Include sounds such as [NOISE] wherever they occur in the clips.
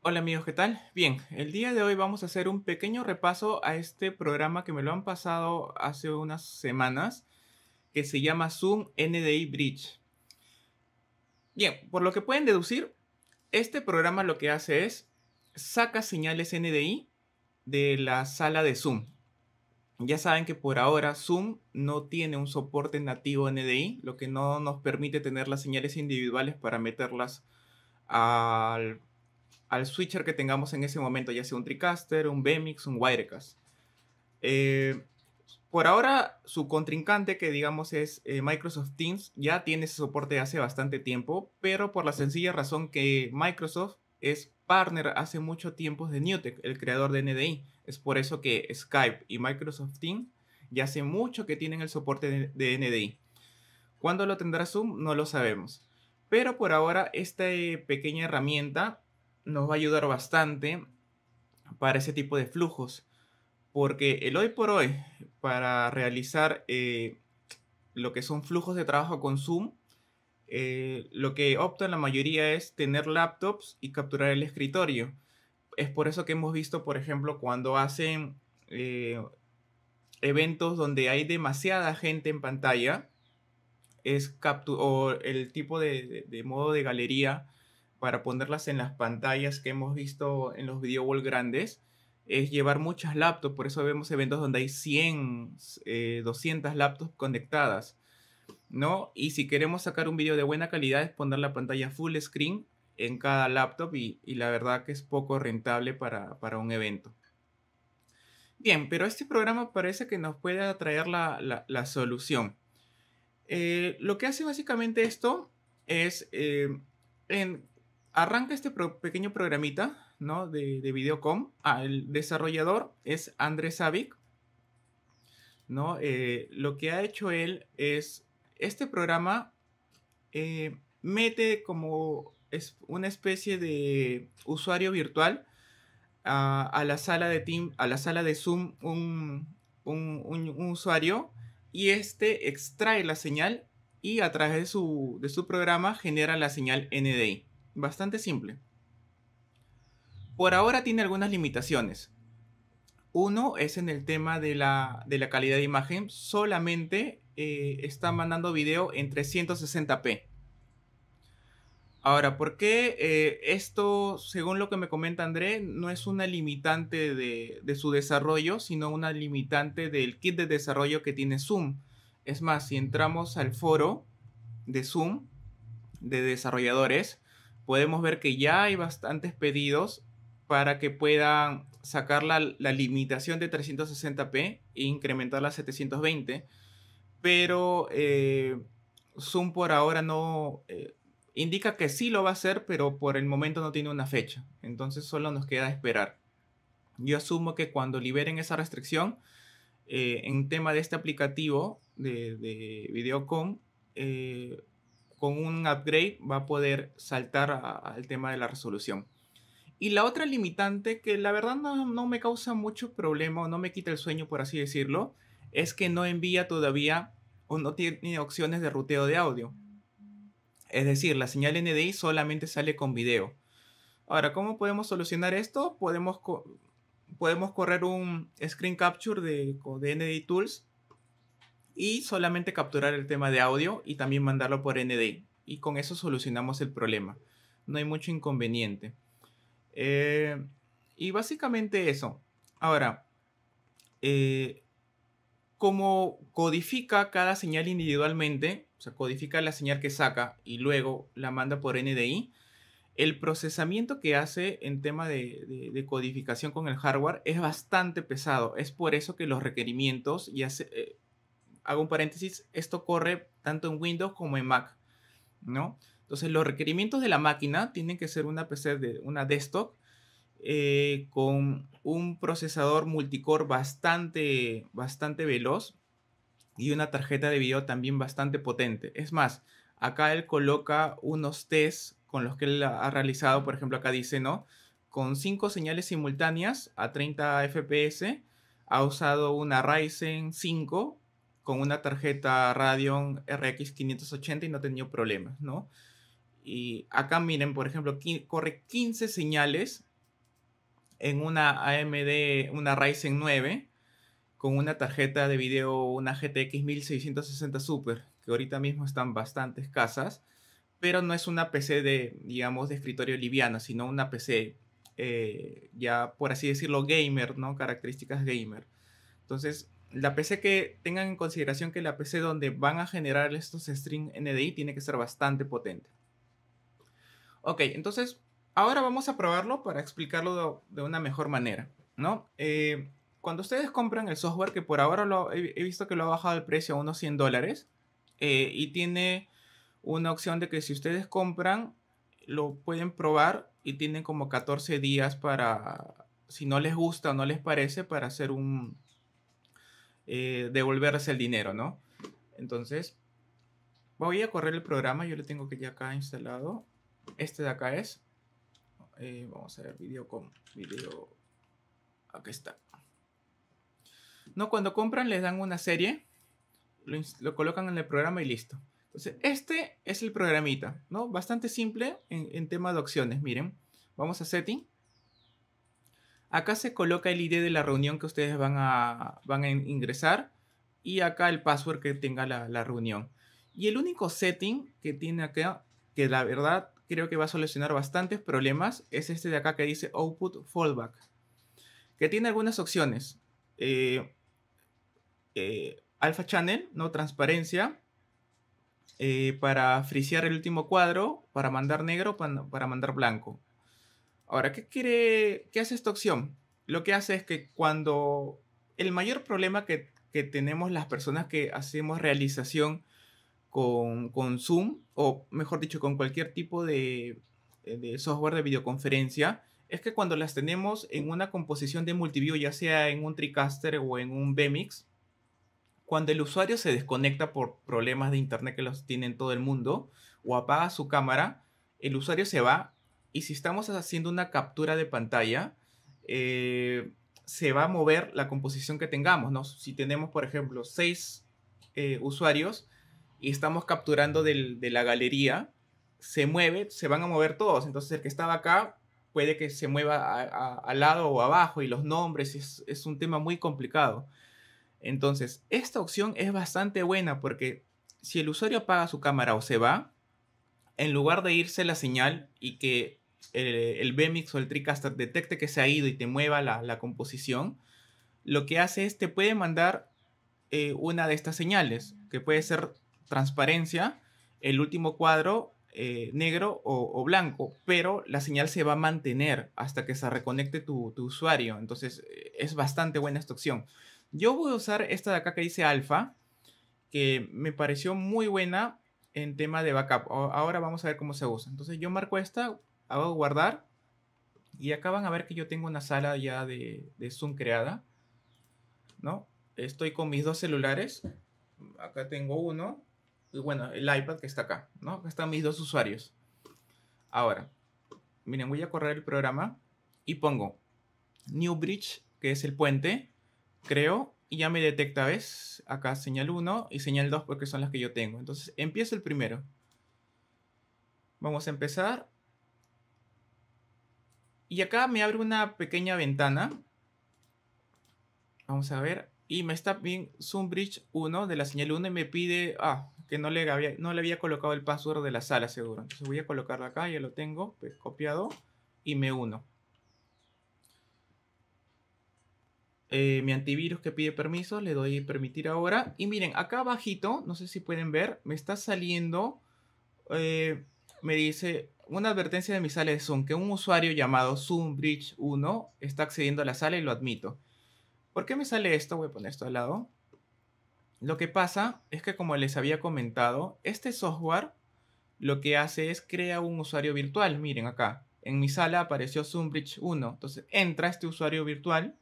Hola amigos, ¿qué tal? Bien, el día de hoy vamos a hacer un pequeño repaso a este programa que me lo han pasado hace unas semanas, que se llama Zoom NDI Bridge. Bien, por lo que pueden deducir, este programa lo que hace es saca señales NDI de la sala de Zoom. Ya saben que por ahora Zoom no tiene un soporte nativo NDI, lo que no nos permite tener las señales individuales para meterlas al al switcher que tengamos en ese momento, ya sea un Tricaster, un Bemix, un Wirecast. Eh, por ahora, su contrincante, que digamos es eh, Microsoft Teams, ya tiene ese soporte hace bastante tiempo, pero por la sencilla razón que Microsoft es partner hace mucho tiempo de Newtek, el creador de NDI. Es por eso que Skype y Microsoft Teams ya hace mucho que tienen el soporte de, NDI. ¿Cuándo lo tendrá Zoom? No lo sabemos. Pero por ahora, esta eh, pequeña herramienta nos va a ayudar bastante para ese tipo de flujos. Porque el hoy por hoy, para realizar eh, lo que son flujos de trabajo con Zoom, eh, lo que optan la mayoría es tener laptops y capturar el escritorio. Es por eso que hemos visto, por ejemplo, cuando hacen eh, eventos donde hay demasiada gente en pantalla, es captu o el tipo de modo de galería para ponerlas en las pantallas que hemos visto en los video wall grandes es llevar muchas laptops, por eso vemos eventos donde hay 100, 200 eh, laptops conectadas, ¿no? Y si queremos sacar un video de buena calidad es poner la pantalla full screen en cada laptop y, la verdad que es poco rentable para, un evento. Bien, pero este programa parece que nos puede traer la, solución. Eh, lo que hace básicamente esto es eh, en, arranca este pequeño programita ¿no? de, Videocon. Videocom. el desarrollador es Andrés Savic. ¿no? Eh, lo que ha hecho él es, este programa eh, mete como es una especie de usuario virtual a, la sala de Team, a la sala de Zoom un, usuario y este extrae la señal y a través de de su programa genera la señal NDI bastante simple. Por ahora tiene algunas limitaciones. Uno es en el tema de la, calidad de imagen. Solamente eh, está mandando video en 360p. Ahora, ¿por qué eh, esto, según lo que me comenta André, no es una limitante de, de, su desarrollo, sino una limitante del kit de desarrollo que tiene Zoom? Es más, si entramos al foro de Zoom de desarrolladores, podemos ver que ya hay bastantes pedidos para que puedan sacar la, limitación de 360p e incrementarla a 720, pero eh, Zoom por ahora no eh, indica que sí lo va a hacer, pero por el momento no tiene una fecha, entonces solo nos queda esperar. Yo asumo que cuando liberen esa restricción, eh, en tema de este aplicativo de, de con un upgrade va a poder saltar al tema de la resolución. Y la otra limitante que la verdad no, me causa mucho problema o no me quita el sueño, por así decirlo, es que no envía todavía o no tiene opciones de ruteo de audio. Es decir, la señal NDI solamente sale con video. Ahora, ¿cómo podemos solucionar esto? Podemos, podemos correr un screen capture de, de NDI Tools y solamente capturar el tema de audio y también mandarlo por NDI. Y con eso solucionamos el problema. No hay mucho inconveniente. Eh, y básicamente eso. Ahora, eh, como codifica cada señal individualmente, o sea, codifica la señal que saca y luego la manda por NDI, el procesamiento que hace en tema de, codificación con el hardware es bastante pesado. Es por eso que los requerimientos eh, hago un paréntesis, esto corre tanto en Windows como en Mac, ¿no? Entonces los requerimientos de la máquina tienen que ser una PC de una desktop eh, con un procesador multicore bastante, bastante veloz y una tarjeta de video también bastante potente. Es más, acá él coloca unos tests con los que él ha realizado, por ejemplo, acá dice, ¿no? Con cinco señales simultáneas a 30 FPS, ha usado una Ryzen 5 con una tarjeta Radeon RX 580 y no ha tenido problemas, ¿no? Y acá miren, por ejemplo, corre 15 señales en una AMD, una Ryzen 9, con una tarjeta de video, una GTX 1660 Super, que ahorita mismo están bastante escasas, pero no es una PC de, digamos, de escritorio liviana, sino una PC eh, ya, por así decirlo, gamer, ¿no? Características gamer. Entonces, la PC que tengan en consideración que la PC donde van a generar estos strings NDI tiene que ser bastante potente. Ok, entonces ahora vamos a probarlo para explicarlo de, una mejor manera, ¿no? Eh, cuando ustedes compran el software, que por ahora he, visto que lo ha bajado el precio a unos 100 dólares, eh, y tiene una opción de que si ustedes compran, lo pueden probar y tienen como 14 días para, si no les gusta o no les parece, para hacer un, eh, devolverse el dinero, ¿no? Entonces, voy a correr el programa, yo lo tengo que ya acá instalado. Este de acá es. Eh, vamos a ver, video con video. Aquí está. No, cuando compran les dan una serie, lo, colocan en el programa y listo. Entonces, este es el programita, ¿no? Bastante simple en, en tema de opciones. Miren, vamos a setting. Acá se coloca el ID de la reunión que ustedes van a, a ingresar y acá el password que tenga la, reunión. Y el único setting que tiene acá, que la verdad creo que va a solucionar bastantes problemas, es este de acá que dice Output Fallback, que tiene algunas opciones. Eh, eh, Alpha Channel, no transparencia, eh, para frisear el último cuadro, para mandar negro, para mandar blanco. Ahora, ¿qué, quiere, ¿qué hace esta opción? Lo que hace es que cuando el mayor problema que, tenemos las personas que hacemos realización con, Zoom, o mejor dicho, con cualquier tipo de, software de videoconferencia, es que cuando las tenemos en una composición de multiview, ya sea en un TriCaster o en un bmx cuando el usuario se desconecta por problemas de internet que los tiene en todo el mundo o apaga su cámara, el usuario se va y si estamos haciendo una captura de pantalla, eh, se va a mover la composición que tengamos, ¿no? Si tenemos, por ejemplo, seis eh, usuarios y estamos capturando de la galería, se mueve, se van a mover todos. Entonces el que estaba acá puede que se mueva al lado o abajo y los nombres es un tema muy complicado. Entonces, esta opción es bastante buena porque si el usuario apaga su cámara o se va, en lugar de irse la señal y que eh, el, Bemix o el TriCaster detecte que se ha ido y te mueva la, composición, lo que hace es te puede mandar eh, una de estas señales, que puede ser transparencia, el último cuadro eh, negro o, blanco, pero la señal se va a mantener hasta que se reconecte tu, tu usuario. Entonces es bastante buena esta opción. Yo voy a usar esta de acá que dice alfa, que me pareció muy buena en tema de backup. Ahora vamos a ver cómo se usa. Entonces yo marco esta, hago guardar y acá van a ver que yo tengo una sala ya de, Zoom creada. ¿no? Estoy con mis dos celulares. Acá tengo uno y bueno, el iPad que está acá. ¿no? están mis dos usuarios. Ahora, miren, voy a correr el programa y pongo New Bridge, que es el puente. Creo y ya me detecta, ¿ves? Acá señal 1 y señal 2 porque son las que yo tengo. Entonces empiezo el primero. Vamos a empezar. Y acá me abre una pequeña ventana. Vamos a ver. Y me está bien Zoom Bridge 1 de la señal 1 y me pide... Ah, que no le, había, no le había colocado el password de la sala seguro. Entonces voy a colocarlo acá, ya lo tengo pues, copiado y me uno. Eh, mi antivirus que pide permiso, le doy permitir ahora. Y miren, acá abajito, no sé si pueden ver, me está saliendo, eh, me dice una advertencia de mi sala de Zoom, que un usuario llamado zoombridge 1 está accediendo a la sala y lo admito. ¿Por qué me sale esto? Voy a poner esto al lado. Lo que pasa es que como les había comentado, este software lo que hace es crea un usuario virtual. Miren acá, en mi sala apareció Zoombridge 1. Entonces entra este usuario virtual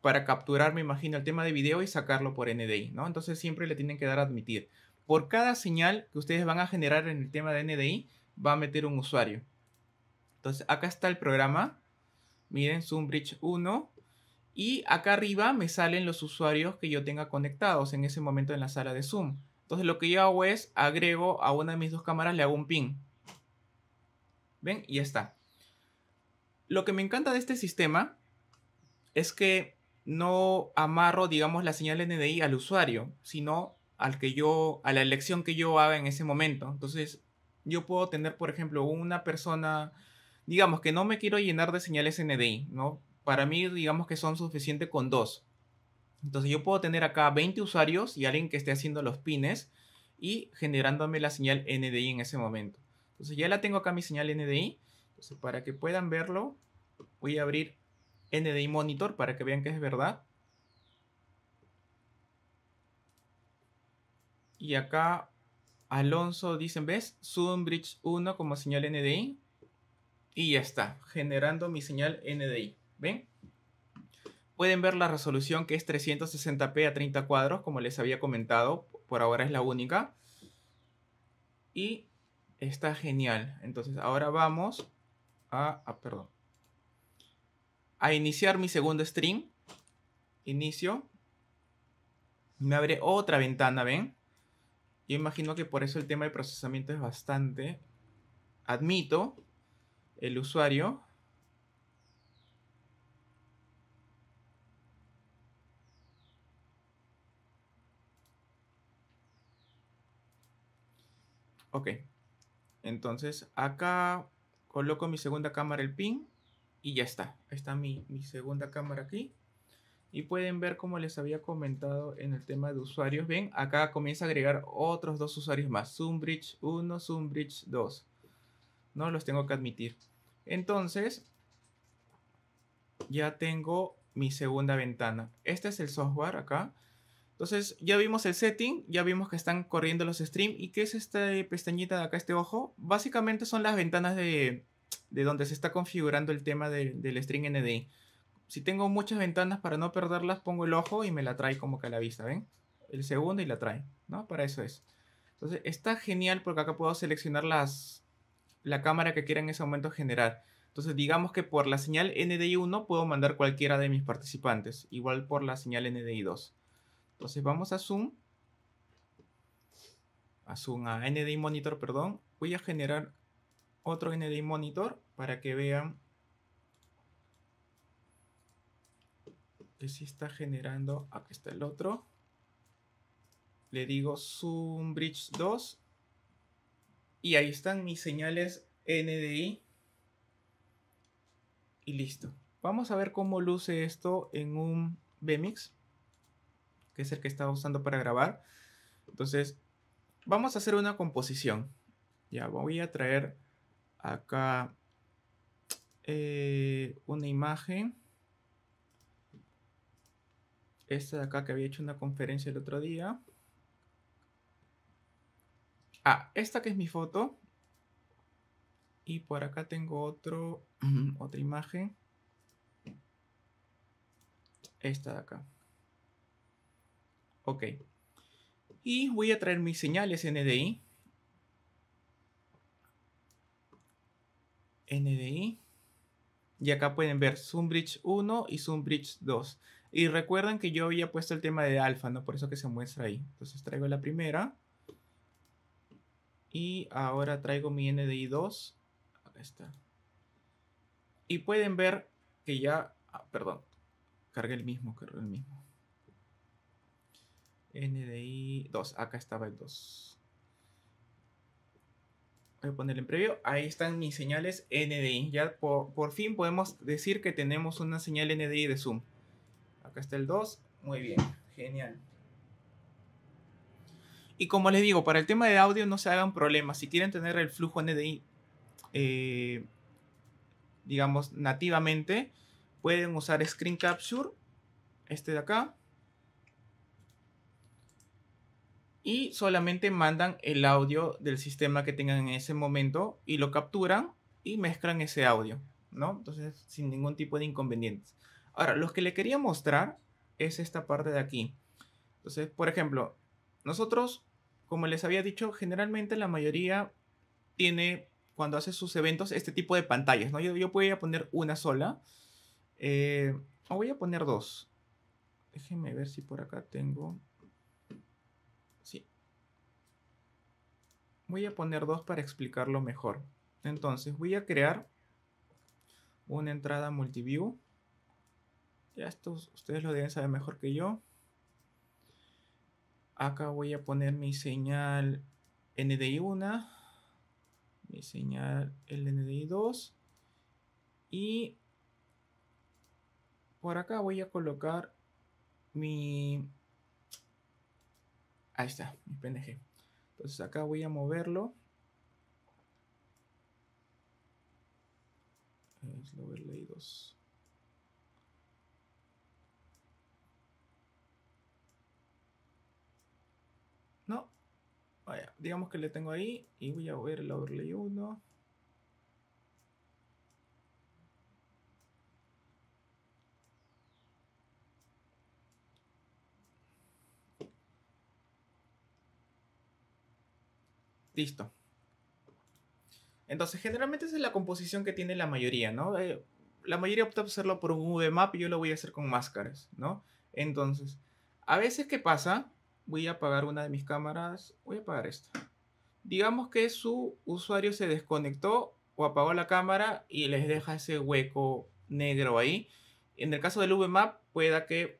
para capturar, me imagino, el tema de video y sacarlo por NDI, ¿no? Entonces siempre le tienen que dar admitir. Por cada señal que ustedes van a generar en el tema de NDI, va a meter un usuario. Entonces acá está el programa. Miren, Zoom Bridge 1. Y acá arriba me salen los usuarios que yo tenga conectados en ese momento en la sala de Zoom. Entonces lo que yo hago es agrego a una de mis dos cámaras, le hago un pin. ¿Ven? Y ya está. Lo que me encanta de este sistema es que no amarro, digamos, la señal NDI al usuario, sino al que yo, a la elección que yo haga en ese momento. Entonces, yo puedo tener, por ejemplo, una persona, digamos que no me quiero llenar de señales NDI, ¿no? Para mí, digamos que son suficientes con dos. Entonces, yo puedo tener acá 20 usuarios y alguien que esté haciendo los pines y generándome la señal NDI en ese momento. Entonces, ya la tengo acá mi señal NDI. Entonces, para que puedan verlo, voy a abrir NDI Monitor para que vean que es verdad. Y acá Alonso dicen, ¿ves? Zoom Bridge 1 como señal NDI. Y ya está, generando mi señal NDI. ¿Ven? Pueden ver la resolución que es 360p a 30 cuadros, como les había comentado. Por ahora es la única. Y está genial. Entonces ahora vamos a... Ah, perdón a iniciar mi segundo stream. Inicio. Me abre otra ventana, ¿ven? Yo imagino que por eso el tema de procesamiento es bastante. Admito el usuario. Ok. Entonces acá coloco mi segunda cámara el pin y ya está. Está mi, segunda cámara aquí. Y pueden ver como les había comentado en el tema de usuarios. Ven, acá comienza a agregar otros dos usuarios más. Zoombridge 1, Zoombridge 2. No los tengo que admitir. Entonces, ya tengo mi segunda ventana. Este es el software acá. Entonces, ya vimos el setting, ya vimos que están corriendo los streams. ¿Y qué es esta pestañita de acá, este ojo? Básicamente son las ventanas de, de donde se está configurando el tema del string ND. Si tengo muchas ventanas para no perderlas, pongo el ojo y me la trae como que a la vista, ¿ven? El segundo y la trae, ¿no? Para eso es. Entonces está genial porque acá puedo seleccionar las, la cámara que quiera en ese momento generar. Entonces digamos que por la señal NDI1 puedo mandar cualquiera de mis participantes, igual por la señal NDI2. Entonces vamos a Zoom, a Zoom, a NDI Monitor, perdón. Voy a generar otro NDI monitor para que vean que si está generando, aquí está el otro, le digo Zoom Bridge 2 y ahí están mis señales NDI y listo. Vamos a ver cómo luce esto en un vmix que es el que estaba usando para grabar. Entonces, vamos a hacer una composición. Ya voy a traer acá eh, una imagen. Esta de acá que había hecho una conferencia el otro día. Ah, esta que es mi foto. Y por acá tengo otro, [CLEARS THROAT] otra imagen. Esta de acá. Ok. Y voy a traer mis señales NDI NDI. Y acá pueden ver Bridge 1 y Bridge 2. Y recuerden que yo había puesto el tema de alfa, ¿no? Por eso que se muestra ahí. Entonces traigo la primera. Y ahora traigo mi NDI 2. Ahí está. Y pueden ver que ya... Ah, perdón. Cargué el mismo, cargué el mismo. NDI 2. Acá estaba el 2 voy eh, a ponerle en previo, ahí están mis señales NDI. Ya por, fin podemos decir que tenemos una señal NDI de zoom. Acá está el 2, muy bien, genial. Y como les digo, para el tema de audio no se hagan problemas. Si quieren tener el flujo NDI, eh, digamos, nativamente, pueden usar Screen Capture, este de acá, y solamente mandan el audio del sistema que tengan en ese momento y lo capturan y mezclan ese audio, ¿no? Entonces, sin ningún tipo de inconvenientes. Ahora, lo que le quería mostrar es esta parte de aquí. Entonces, por ejemplo, nosotros, como les había dicho, generalmente la mayoría tiene, cuando hace sus eventos, este tipo de pantallas, ¿no? Yo, yo voy a poner una sola, eh, o voy a poner dos. Déjenme ver si por acá tengo Voy a poner dos para explicarlo mejor. Entonces voy a crear una entrada multiview. Ya esto ustedes lo deben saber mejor que yo. Acá voy a poner mi señal NDI1, mi señal ndi 2 y por acá voy a colocar mi Ahí está, mi PNG. Entonces acá voy a moverlo. Es lo overlay 2. No. Vaya, digamos que le tengo ahí y voy a mover el overlay 1. Listo. Entonces, generalmente esa es la composición que tiene la mayoría, ¿no? Eh, la mayoría opta por hacerlo por un VMAP y yo lo voy a hacer con máscaras, ¿no? Entonces, a veces, ¿qué pasa? Voy a apagar una de mis cámaras. Voy a apagar esta. Digamos que su usuario se desconectó o apagó la cámara y les deja ese hueco negro ahí. En el caso del VMAP, pueda que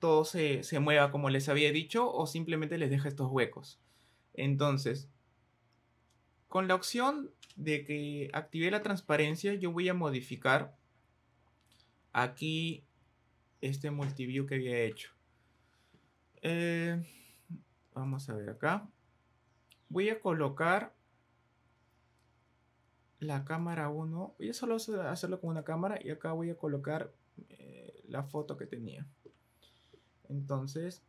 todo se, se mueva como les había dicho o simplemente les deja estos huecos. Entonces, con la opción de que active la transparencia, yo voy a modificar aquí este multiview que había hecho. Eh, vamos a ver acá. Voy a colocar la cámara 1. Voy a solo hacerlo con una cámara y acá voy a colocar eh, la foto que tenía. Entonces,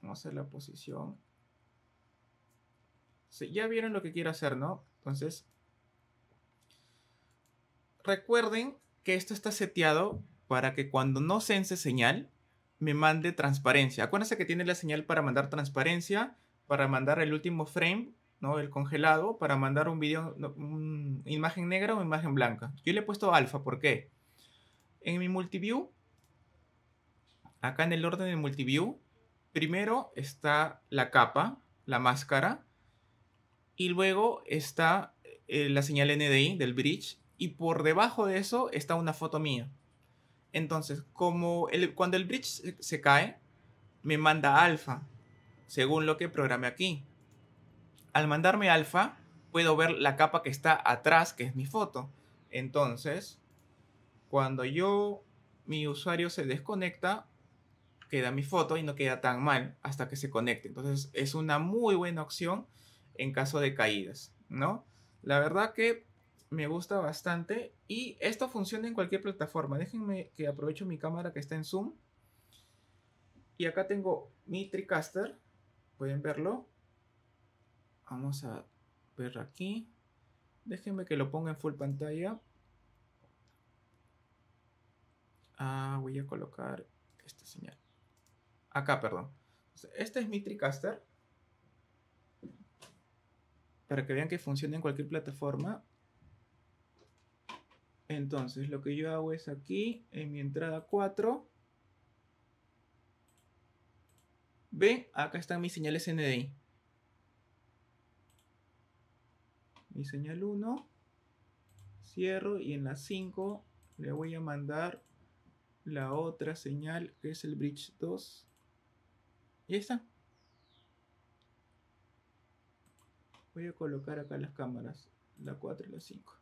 vamos a hacer la posición ya vieron lo que quiero hacer, ¿no? Entonces, recuerden que esto está seteado para que cuando no sense señal, me mande transparencia. Acuérdense que tiene la señal para mandar transparencia, para mandar el último frame, ¿no? El congelado, para mandar un video, imagen negra o imagen blanca. Yo le he puesto alfa, ¿por qué? En mi multiview, acá en el orden de multiview, primero está la capa, la máscara, y luego está eh, la señal NDI del bridge. Y por debajo de eso está una foto mía. Entonces, como cuando el bridge se, cae, me manda alfa, según lo que programé aquí. Al mandarme alfa, puedo ver la capa que está atrás, que es mi foto. Entonces, cuando yo, mi usuario se desconecta, queda mi foto y no queda tan mal hasta que se conecte. Entonces, es una muy buena opción en caso de caídas, ¿no? La verdad que me gusta bastante y esto funciona en cualquier plataforma. Déjenme que aprovecho mi cámara que está en zoom. Y acá tengo mi TriCaster, pueden verlo. Vamos a ver aquí. Déjenme que lo ponga en full pantalla. Ah, voy a colocar esta señal. Acá, perdón. Este es mi TriCaster para que vean que funciona en cualquier plataforma. Entonces, lo que yo hago es aquí, en mi entrada 4. ve, acá están mis señales NDI. Mi señal 1. Cierro y en la 5 le voy a mandar la otra señal que es el bridge 2. Y esta está. voy a colocar acá las cámaras, la 4 y la 5.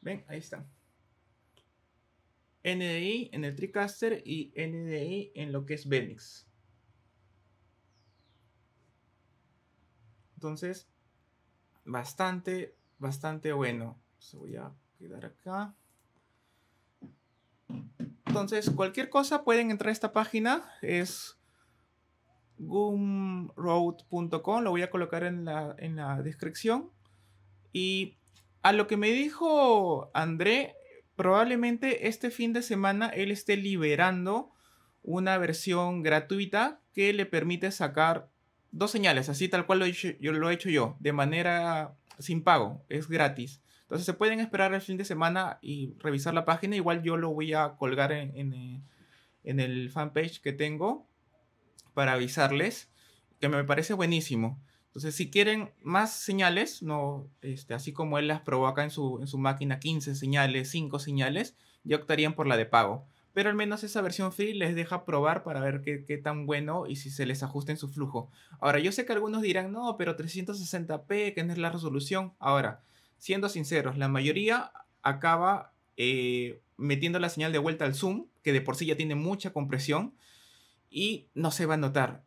Ven, ahí está. NDI en el TriCaster y NDI en lo que es Benix. Entonces, bastante, bastante bueno. Se voy a quedar acá. Entonces, cualquier cosa pueden entrar a esta página. Es gumroad.com, lo voy a colocar en la, descripción. Y a lo que me dijo André, probablemente este fin de semana él esté liberando una versión gratuita que le permite sacar dos señales, así tal cual lo he hecho yo, lo he hecho yo de manera sin pago, es gratis. Entonces se pueden esperar el fin de semana y revisar la página. Igual yo lo voy a colgar en, en, en el fanpage que tengo para avisarles, que me parece buenísimo. Entonces, si quieren más señales, no, este, así como él las probó en su, en su máquina 15 señales, 5 señales, ya optarían por la de pago. Pero al menos esa versión free les deja probar para ver qué, tan bueno y si se les ajusta en su flujo. Ahora, yo sé que algunos dirán, no, pero 360p, que no es la resolución. Ahora, siendo sinceros, la mayoría acaba eh, metiendo la señal de vuelta al zoom, que de por sí ya tiene mucha compresión, y no se va a notar.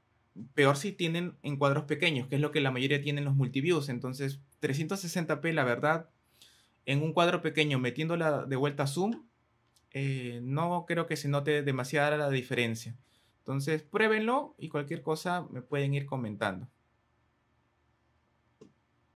Peor si tienen en cuadros pequeños, que es lo que la mayoría tienen los multiviews. Entonces, 360p, la verdad, en un cuadro pequeño metiéndola de vuelta a zoom, eh, no creo que se note demasiada la diferencia. Entonces, pruébenlo y cualquier cosa me pueden ir comentando.